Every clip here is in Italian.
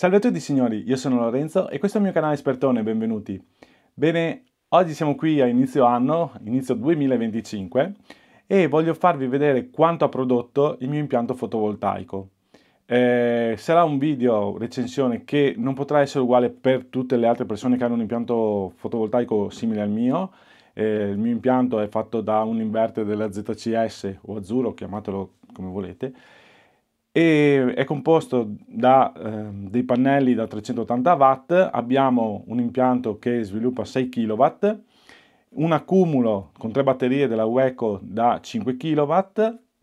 Salve a tutti signori, io sono Lorenzo e questo è il mio canale Espertone, benvenuti. Bene, oggi siamo qui a inizio anno, inizio 2025, e voglio farvi vedere quanto ha prodotto il mio impianto fotovoltaico. Eh, sarà un video recensione che non potrà essere uguale per tutte le altre persone che hanno un impianto fotovoltaico simile al mio. Eh, il mio impianto è fatto da un inverter della ZCS o azzurro, chiamatelo come volete, e è composto da eh, dei pannelli da 380 watt, abbiamo un impianto che sviluppa 6 kW, un accumulo con tre batterie della Weco da 5 kW,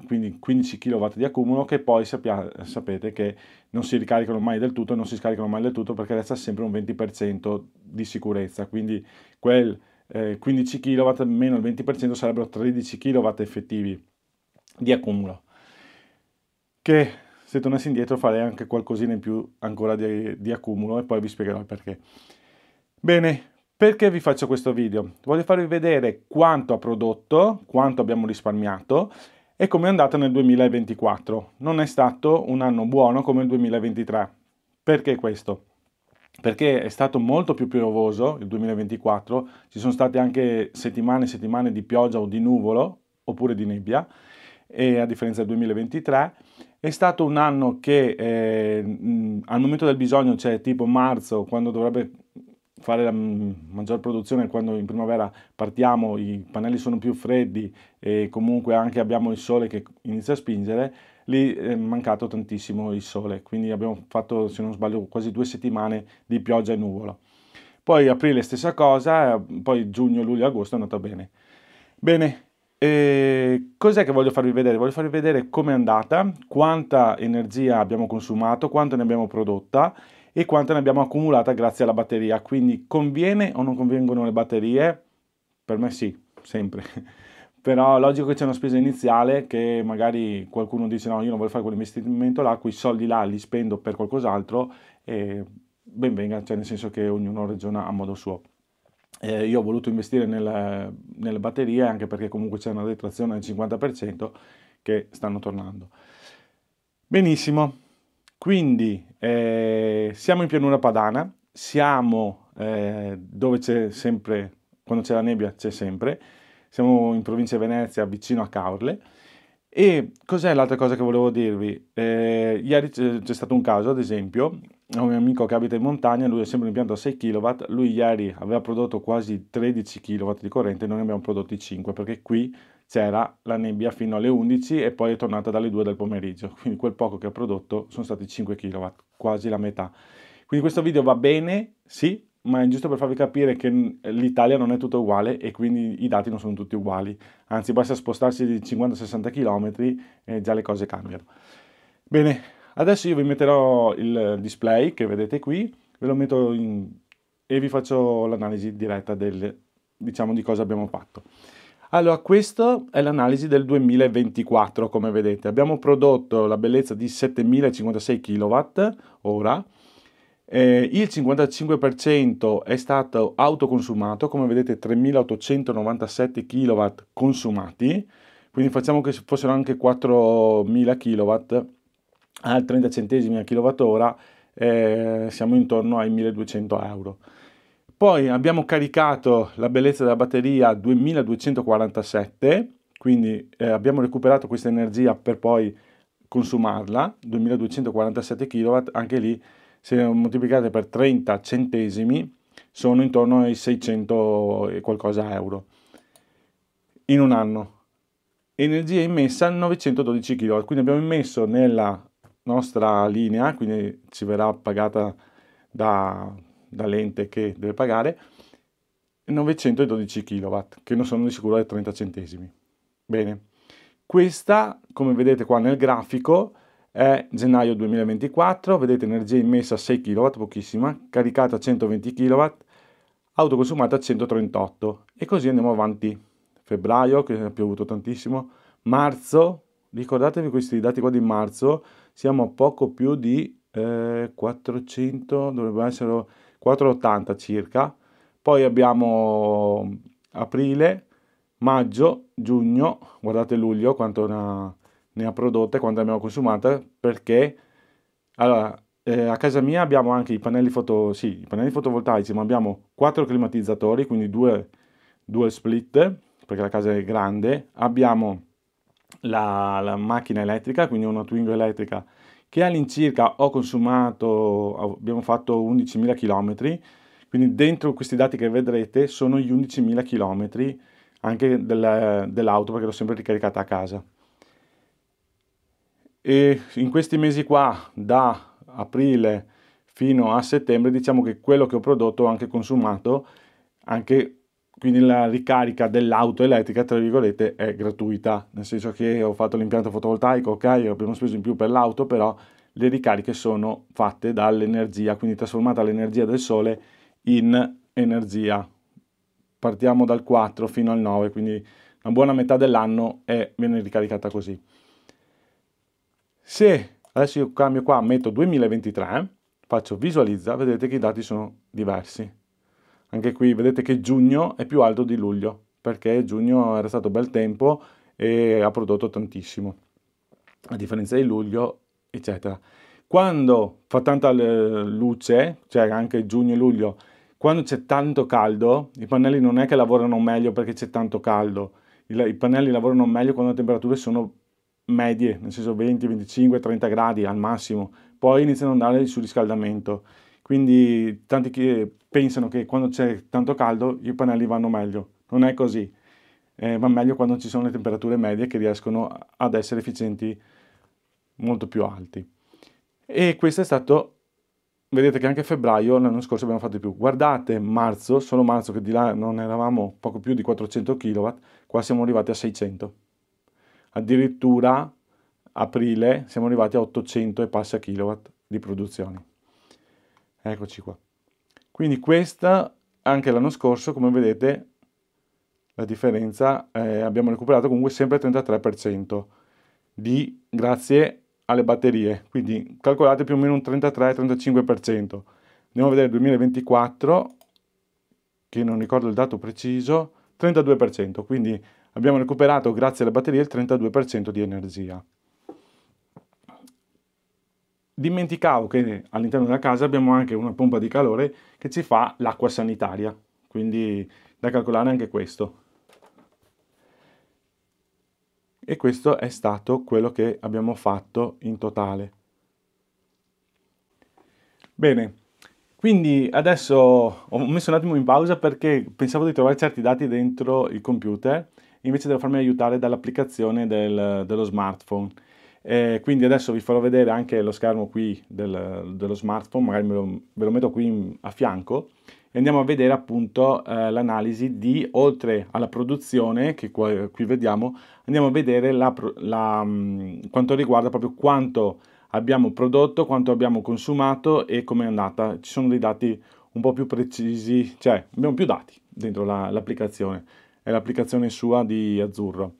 quindi 15 kW di accumulo che poi sappia, sapete che non si ricaricano mai del tutto e non si scaricano mai del tutto perché resta sempre un 20% di sicurezza, quindi quel eh, 15 kW meno il 20% sarebbero 13 kW effettivi di accumulo che se tornassi indietro farei anche qualcosina in più ancora di, di accumulo e poi vi spiegherò il perché. Bene, perché vi faccio questo video? Voglio farvi vedere quanto ha prodotto, quanto abbiamo risparmiato e come è andata nel 2024. Non è stato un anno buono come il 2023. Perché questo? Perché è stato molto più piovoso il 2024, ci sono state anche settimane e settimane di pioggia o di nuvolo oppure di nebbia, e a differenza del 2023, è stato un anno che eh, al momento del bisogno, cioè tipo marzo, quando dovrebbe fare la maggior produzione, quando in primavera partiamo, i pannelli sono più freddi e comunque anche abbiamo il sole che inizia a spingere, lì eh, è mancato tantissimo il sole, quindi abbiamo fatto, se non sbaglio, quasi due settimane di pioggia e nuvola. Poi aprile stessa cosa, eh, poi giugno, luglio, agosto è andata bene. Bene, cos'è che voglio farvi vedere? Voglio farvi vedere come è andata, quanta energia abbiamo consumato, quanto ne abbiamo prodotta e quanta ne abbiamo accumulata grazie alla batteria. Quindi conviene o non convengono le batterie? Per me sì, sempre. Però logico che c'è una spesa iniziale che magari qualcuno dice no, io non voglio fare quell'investimento là, quei soldi là li spendo per qualcos'altro e ben venga, cioè nel senso che ognuno ragiona a modo suo eh, io ho voluto investire nella, nelle batterie anche perché comunque c'è una detrazione del 50% che stanno tornando. Benissimo, quindi eh, siamo in pianura padana, siamo eh, dove c'è sempre, quando c'è la nebbia c'è sempre, siamo in provincia di Venezia vicino a Caorle. E cos'è l'altra cosa che volevo dirvi? Eh, ieri c'è stato un caso, ad esempio, ho un amico che abita in montagna, lui ha sempre un impianto a 6 kW, lui ieri aveva prodotto quasi 13 kW di corrente, noi ne abbiamo prodotti 5 perché qui c'era la nebbia fino alle 11 e poi è tornata dalle 2 del pomeriggio, quindi quel poco che ha prodotto sono stati 5 kW, quasi la metà. Quindi questo video va bene, sì, ma è giusto per farvi capire che l'Italia non è tutto uguale e quindi i dati non sono tutti uguali, anzi basta spostarsi di 50-60 km e già le cose cambiano. Bene, Adesso io vi metterò il display che vedete qui, ve lo metto in, e vi faccio l'analisi diretta del, diciamo, di cosa abbiamo fatto. Allora, questa è l'analisi del 2024, come vedete. Abbiamo prodotto la bellezza di 7056 kW ora, eh, il 55% è stato autoconsumato, come vedete 3897 kW consumati, quindi facciamo che fossero anche 4000 kW al 30 centesimi a kilowattora eh, siamo intorno ai 1200 euro. Poi abbiamo caricato la bellezza della batteria 2247, quindi eh, abbiamo recuperato questa energia per poi consumarla, 2247 kW, anche lì se moltiplicate per 30 centesimi sono intorno ai 600 e qualcosa euro in un anno. Energia immessa 912 kW, quindi abbiamo immesso nella nostra linea, quindi ci verrà pagata da, dall'ente che deve pagare, 912 kW, che non sono di sicuro ai 30 centesimi. Bene, questa, come vedete qua nel grafico, è gennaio 2024, vedete energia immessa 6 kW, pochissima, caricata 120 kW, autoconsumata 138 e così andiamo avanti. Febbraio, che è piovuto tantissimo, marzo, ricordatevi questi dati qua di marzo, siamo a poco più di eh, 400, dovrebbero essere 480 circa, poi abbiamo aprile, maggio, giugno, guardate luglio quanto ne ha, prodotte, quanto abbiamo consumata, perché allora, eh, a casa mia abbiamo anche i pannelli, foto, sì, i pannelli fotovoltaici, ma abbiamo quattro climatizzatori, quindi due, due split, perché la casa è grande, abbiamo la, la macchina elettrica, quindi una Twingo elettrica che all'incirca ho consumato, abbiamo fatto 11.000 km, quindi dentro questi dati che vedrete sono gli 11.000 km anche del, dell'auto perché l'ho sempre ricaricata a casa. E in questi mesi qua, da aprile fino a settembre, diciamo che quello che ho prodotto ho anche consumato, anche quindi la ricarica dell'auto elettrica, tra virgolette, è gratuita, nel senso che ho fatto l'impianto fotovoltaico, ok, abbiamo speso in più per l'auto, però le ricariche sono fatte dall'energia, quindi trasformata l'energia del sole in energia. Partiamo dal 4 fino al 9, quindi una buona metà dell'anno è, viene ricaricata così. Se adesso io cambio qua, metto 2023, faccio visualizza, vedete che i dati sono diversi anche qui vedete che giugno è più alto di luglio, perché giugno era stato bel tempo e ha prodotto tantissimo, a differenza di luglio, eccetera. Quando fa tanta eh, luce, cioè anche giugno e luglio, quando c'è tanto caldo, i pannelli non è che lavorano meglio perché c'è tanto caldo, i pannelli lavorano meglio quando le temperature sono medie, nel senso 20, 25, 30 gradi al massimo, poi iniziano ad andare sul riscaldamento. Quindi tanti che pensano che quando c'è tanto caldo i pannelli vanno meglio. Non è così. Eh, va meglio quando ci sono le temperature medie che riescono ad essere efficienti molto più alti. E questo è stato vedete che anche febbraio l'anno scorso abbiamo fatto di più. Guardate marzo, solo marzo che di là non eravamo poco più di 400 kW, qua siamo arrivati a 600. Addirittura aprile siamo arrivati a 800 e passa kW di produzione. Eccoci qua. Quindi questa, anche l'anno scorso, come vedete, la differenza eh, abbiamo recuperato comunque sempre il 33% di, grazie alle batterie. Quindi calcolate più o meno un 33-35%. Andiamo a vedere il 2024, che non ricordo il dato preciso, 32%. Quindi abbiamo recuperato grazie alle batterie il 32% di energia dimenticavo che all'interno della casa abbiamo anche una pompa di calore che ci fa l'acqua sanitaria, quindi da calcolare anche questo. E questo è stato quello che abbiamo fatto in totale. Bene, quindi adesso ho messo un attimo in pausa perché pensavo di trovare certi dati dentro il computer, invece devo farmi aiutare dall'applicazione del, dello smartphone e eh, quindi adesso vi farò vedere anche lo schermo qui del, dello smartphone, magari lo, ve lo metto qui in, a fianco e andiamo a vedere appunto eh, l'analisi di, oltre alla produzione che qua, qui vediamo, andiamo a vedere la, la, quanto riguarda proprio quanto abbiamo prodotto, quanto abbiamo consumato e come è andata. Ci sono dei dati un po' più precisi, cioè abbiamo più dati dentro l'applicazione, la, è l'applicazione sua di Azzurro.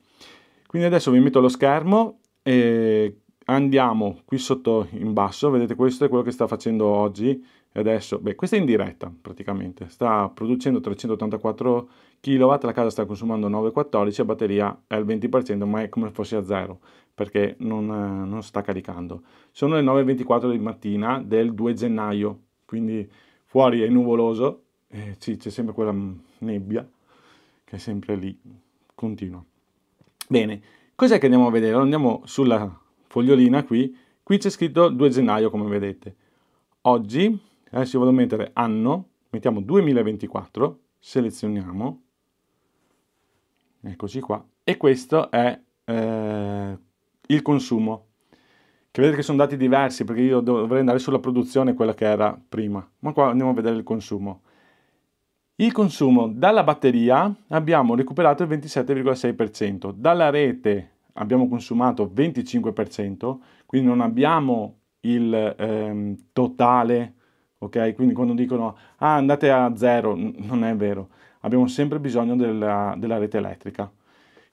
Quindi adesso vi metto lo schermo e andiamo qui sotto in basso, vedete questo è quello che sta facendo oggi e adesso, beh questa è in diretta praticamente, sta producendo 384 kW, la casa sta consumando 9,14, la batteria è al 20% ma è come fosse a zero perché non, non sta caricando. Sono le 9.24 di mattina del 2 gennaio, quindi fuori è nuvoloso, eh, c'è sempre quella nebbia che è sempre lì, continua. Bene, Cos'è che andiamo a vedere? andiamo sulla fogliolina qui, qui c'è scritto 2 gennaio come vedete. Oggi, adesso io vado a mettere anno, mettiamo 2024, selezioniamo, eccoci qua, e questo è eh, il consumo. Che vedete che sono dati diversi perché io dovrei andare sulla produzione, quella che era prima, ma qua andiamo a vedere il consumo. Il consumo dalla batteria abbiamo recuperato il 27,6%, dalla rete abbiamo consumato 25%, quindi non abbiamo il ehm, totale, ok? Quindi quando dicono ah, andate a zero, non è vero, abbiamo sempre bisogno della, della rete elettrica.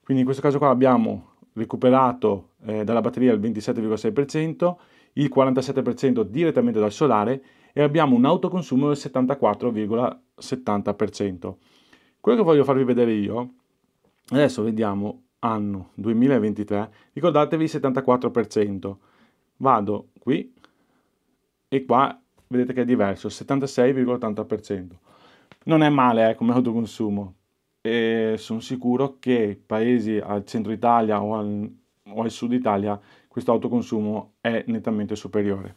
Quindi in questo caso qua abbiamo recuperato eh, dalla batteria il 27,6%, il 47% direttamente dal solare e abbiamo un autoconsumo del 74,3%. 70%. Quello che voglio farvi vedere io, adesso vediamo anno 2023, ricordatevi 74%. Vado qui e qua vedete che è diverso, 76,80%. Non è male eh, come autoconsumo. E sono sicuro che paesi al centro Italia o al, o al sud Italia questo autoconsumo è nettamente superiore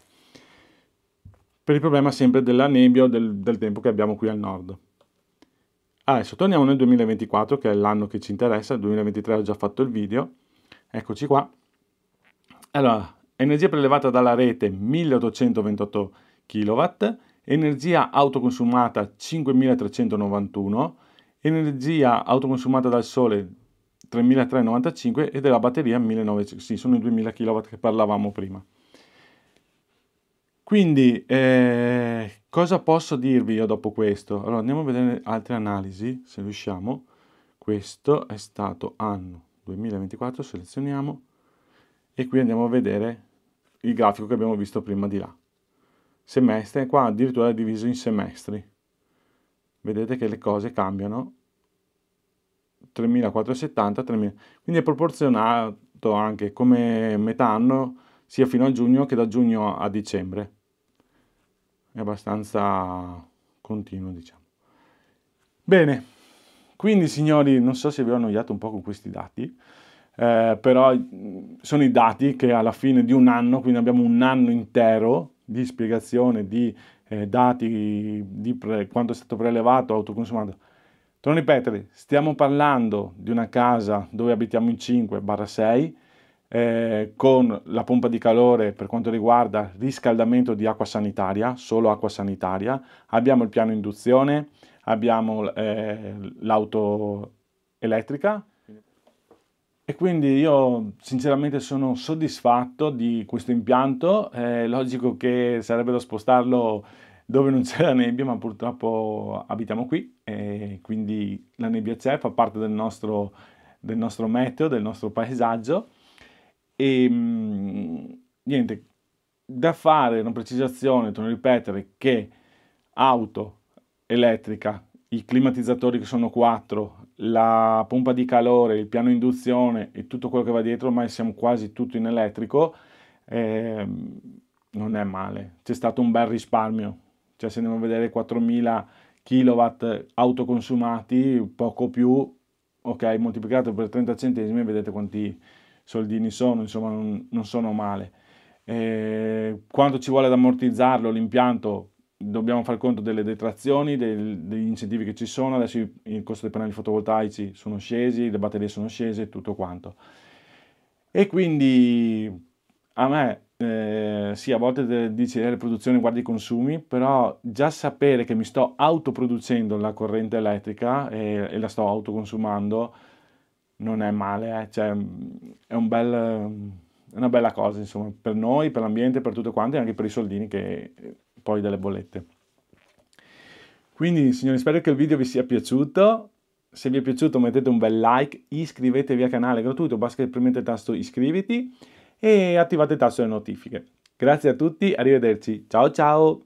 per il problema sempre della nebbia o del, del tempo che abbiamo qui al nord. Adesso torniamo nel 2024, che è l'anno che ci interessa, il 2023 ho già fatto il video, eccoci qua. Allora, energia prelevata dalla rete 1828 kW, energia autoconsumata 5391, energia autoconsumata dal sole 3395 e della batteria 1900, sì, sono i 2000 kW che parlavamo prima. Quindi, eh, cosa posso dirvi io dopo questo? Allora, andiamo a vedere altre analisi, se riusciamo. Questo è stato anno 2024, selezioniamo. E qui andiamo a vedere il grafico che abbiamo visto prima di là. Semestre, qua addirittura è diviso in semestri. Vedete che le cose cambiano. 3470, 3000. Quindi è proporzionato anche come metà anno sia fino a giugno che da giugno a dicembre è abbastanza continuo, diciamo. Bene, quindi signori, non so se vi ho annoiato un po' con questi dati, eh, però sono i dati che alla fine di un anno, quindi abbiamo un anno intero di spiegazione di eh, dati di pre, quanto è stato prelevato, autoconsumato. Torno a ripetere, stiamo parlando di una casa dove abitiamo in 5-6, eh, con la pompa di calore per quanto riguarda riscaldamento di acqua sanitaria, solo acqua sanitaria, abbiamo il piano induzione, abbiamo eh, l'auto elettrica e quindi io sinceramente sono soddisfatto di questo impianto, è logico che sarebbe da spostarlo dove non c'è la nebbia, ma purtroppo abitiamo qui e quindi la nebbia c'è, fa parte del nostro, del nostro meteo, del nostro paesaggio e ehm, mh, niente, da fare una precisazione, torno a ripetere, che auto elettrica, i climatizzatori che sono quattro, la pompa di calore, il piano induzione e tutto quello che va dietro, ormai siamo quasi tutto in elettrico, eh, non è male. C'è stato un bel risparmio, cioè se andiamo a vedere 4000 kW autoconsumati, poco più, ok, moltiplicato per 30 centesimi, vedete quanti soldini sono, insomma non, non sono male. Eh, quanto ci vuole ad ammortizzarlo l'impianto? Dobbiamo far conto delle detrazioni, del, degli incentivi che ci sono, adesso il costo dei pannelli fotovoltaici sono scesi, le batterie sono scese, tutto quanto. E quindi a me eh, sì, a volte dice eh, la produzione guarda i consumi, però già sapere che mi sto autoproducendo la corrente elettrica e, e la sto autoconsumando non è male, eh. cioè, mm, è un bel, mm, una bella cosa insomma, per noi, per l'ambiente, per tutto quanto e anche per i soldini che eh, poi delle bollette. Quindi signori spero che il video vi sia piaciuto, se vi è piaciuto mettete un bel like, iscrivetevi al canale gratuito, basta che premete il tasto iscriviti e attivate il tasto delle notifiche. Grazie a tutti, arrivederci, ciao ciao!